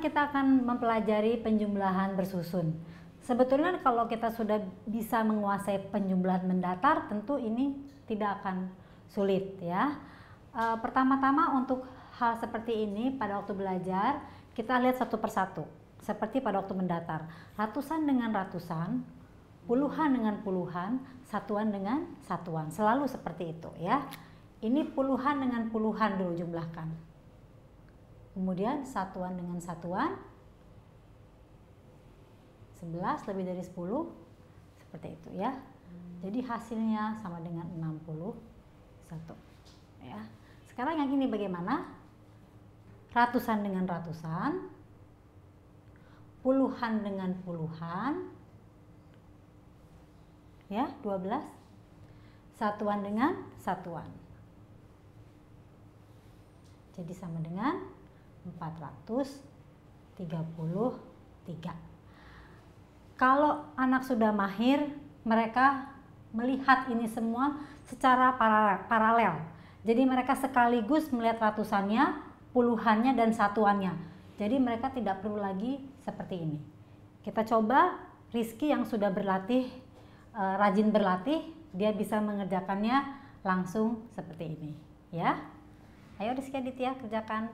kita akan mempelajari penjumlahan bersusun. Sebetulnya kalau kita sudah bisa menguasai penjumlahan mendatar, tentu ini tidak akan sulit ya. E, Pertama-tama untuk hal seperti ini pada waktu belajar, kita lihat satu persatu. Seperti pada waktu mendatar, ratusan dengan ratusan, puluhan dengan puluhan, satuan dengan satuan. Selalu seperti itu ya. Ini puluhan dengan puluhan dulu jumlahkan. Kemudian satuan dengan satuan 11 lebih dari 10 seperti itu ya. Jadi hasilnya sama dengan 61 ya. Sekarang yang ini bagaimana? Ratusan dengan ratusan, puluhan dengan puluhan, ya 12 satuan dengan satuan jadi sama dengan 433. Kalau anak sudah mahir, mereka melihat ini semua secara paralel. Jadi mereka sekaligus melihat ratusannya, puluhannya dan satuannya. Jadi mereka tidak perlu lagi seperti ini. Kita coba Rizky yang sudah berlatih eh, rajin berlatih, dia bisa mengerjakannya langsung seperti ini, ya. Ayo Rizky Aditya kerjakan.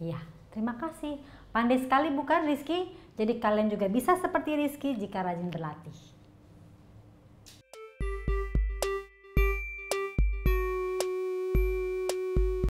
Iya, terima kasih. Pandai sekali bukan Rizky? Jadi kalian juga bisa seperti Rizky jika rajin berlatih.